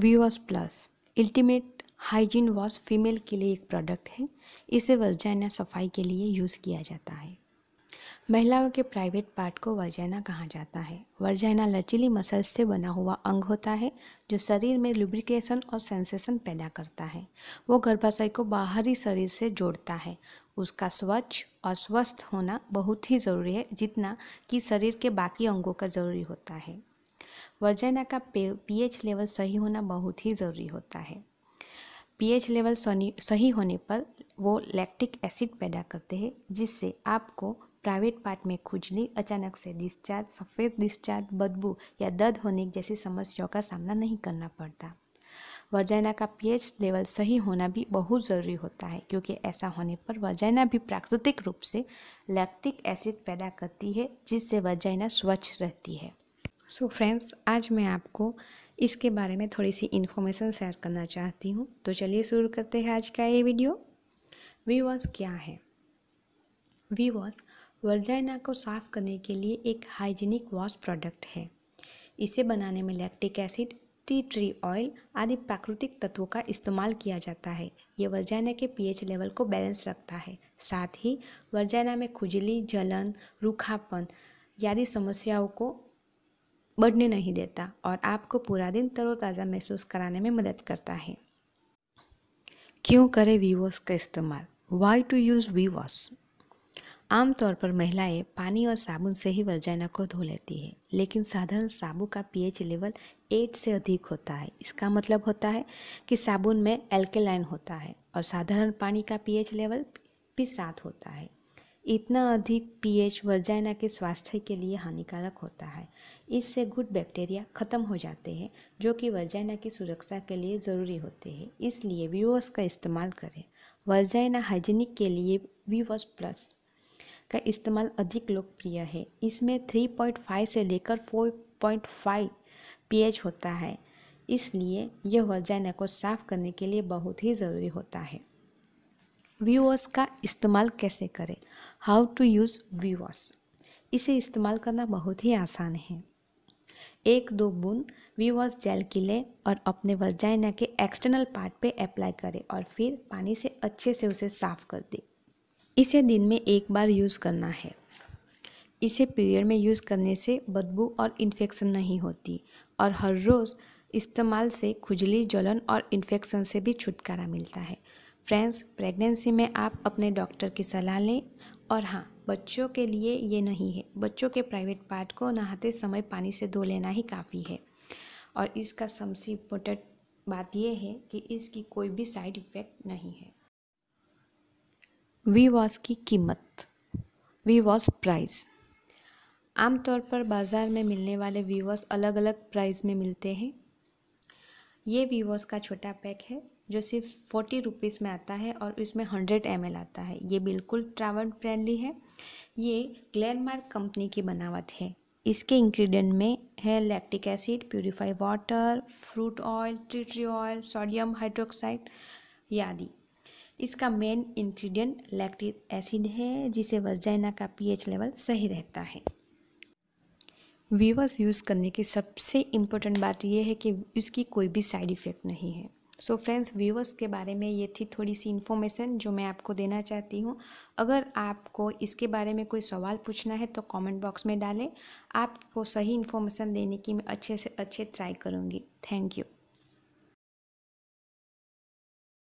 viewers plus ultimate hygiene wash female के लिए एक प्रोडक्ट है इसे वजाइना सफाई के लिए यूज़ किया जाता है महिलाओं के प्राइवेट पार्ट को वर्जाइना कहा जाता है वर्जाइना लचीली मसल्स से बना हुआ अंग होता है जो शरीर में लुब्रिकेशन और सेंसेशन पैदा करता है वो गर्भाशय को बाहरी शरीर से जोड़ता है उसका स्वच्छ और स्वस्थ होना बहुत ही ज़रूरी है जितना कि शरीर के बाकी अंगों का ज़रूरी होता है वर्जाइना का पीएच लेवल सही होना बहुत ही ज़रूरी होता है पीएच लेवल सही होने पर वो लैक्टिक एसिड पैदा करते हैं जिससे आपको प्राइवेट पार्ट में खुजली अचानक से डिस्चार्ज सफ़ेद डिस्चार्ज बदबू या दर्द होने जैसी समस्याओं का सामना नहीं करना पड़ता वर्जाइना का पीएच लेवल सही होना भी बहुत ज़रूरी होता है क्योंकि ऐसा होने पर वर्जाइना भी प्राकृतिक रूप से लैक्टिक एसिड पैदा करती है जिससे वर्जाइना स्वच्छ रहती है सो so फ्रेंड्स आज मैं आपको इसके बारे में थोड़ी सी इन्फॉर्मेशन शेयर करना चाहती हूँ तो चलिए शुरू करते हैं आज का ये वीडियो वी क्या है वी वॉश वर्जाइना को साफ़ करने के लिए एक हाइजीनिक वॉश प्रोडक्ट है इसे बनाने में lactic acid tea tree oil आदि प्राकृतिक तत्वों का इस्तेमाल किया जाता है ये वर्जाइना के पीएच लेवल को बैलेंस रखता है साथ ही वर्जाइना में खुजली जलन रूखापन आदि समस्याओं को बढ़ने नहीं देता और आपको पूरा दिन तरोताज़ा महसूस कराने में मदद करता है क्यों करें वीवॉस का इस्तेमाल वाई टू यूज़ वीवॉस आमतौर पर महिलाएं पानी और साबुन से ही वर्जाइना को धो लेती है लेकिन साधारण साबुन का पीएच लेवल एट से अधिक होता है इसका मतलब होता है कि साबुन में एल्केलाइन होता है और साधारण पानी का पीएच लेवल भी सात होता है इतना अधिक पीएच वर्जाइना के स्वास्थ्य के लिए हानिकारक होता है इससे गुड बैक्टीरिया खत्म हो जाते हैं जो कि वर्जाइना की सुरक्षा के लिए ज़रूरी होते हैं इसलिए वीवस का इस्तेमाल करें वर्जाइना हाइजीनिक के लिए वीवस प्लस का इस्तेमाल अधिक लोकप्रिय है इसमें 3.5 से लेकर 4.5 पीएच होता है इसलिए यह वजाइना को साफ करने के लिए बहुत ही ज़रूरी होता है व्यूअर्स का इस्तेमाल कैसे करें हाउ टू यूज़ व्यूअर्स इसे इस्तेमाल करना बहुत ही आसान है एक दो बूंद व्यूअर्स जेल की लें और अपने वजाइना के एक्सटर्नल पार्ट पे अप्लाई करें और फिर पानी से अच्छे से उसे साफ कर दें इसे दिन में एक बार यूज़ करना है इसे पीरियड में यूज़ करने से बदबू और इन्फेक्शन नहीं होती और हर रोज़ इस्तेमाल से खुजली जलन और इन्फेक्शन से भी छुटकारा मिलता है फ्रेंड्स प्रेगनेंसी में आप अपने डॉक्टर की सलाह लें और हाँ बच्चों के लिए ये नहीं है बच्चों के प्राइवेट पार्ट को नहाते समय पानी से धो लेना ही काफ़ी है और इसका सबसे इम्पोर्टेंट बात यह है कि इसकी कोई भी साइड इफ़ेक्ट नहीं है वी वॉश की कीमत वी वॉश प्राइस आमतौर पर बाज़ार में मिलने वाले वी वॉश अलग अलग प्राइस में मिलते हैं ये वी वॉश का छोटा पैक है जो सिर्फ फोर्टी रुपीज़ में आता है और इसमें हंड्रेड एम आता है ये बिल्कुल ट्रैवल फ्रेंडली है ये ग्लैनमार्क कंपनी की बनावट है इसके इंग्रेडिएंट में है lactic acid purify water fruit oil tea tree oil sodium hydroxide आदि इसका मेन इंग्रेडिएंट लैक्टिक एसिड है जिसे वर्जाइना का पीएच लेवल सही रहता है वीवर्स यूज़ करने की सबसे इम्पोर्टेंट बात यह है कि इसकी कोई भी साइड इफ़ेक्ट नहीं है सो फ्रेंड्स व्यूअर्स के बारे में ये थी थोड़ी सी इन्फॉर्मेशन जो मैं आपको देना चाहती हूँ अगर आपको इसके बारे में कोई सवाल पूछना है तो कमेंट बॉक्स में डालें आपको सही इन्फॉर्मेशन देने की मैं अच्छे से अच्छे ट्राई करूँगी थैंक यू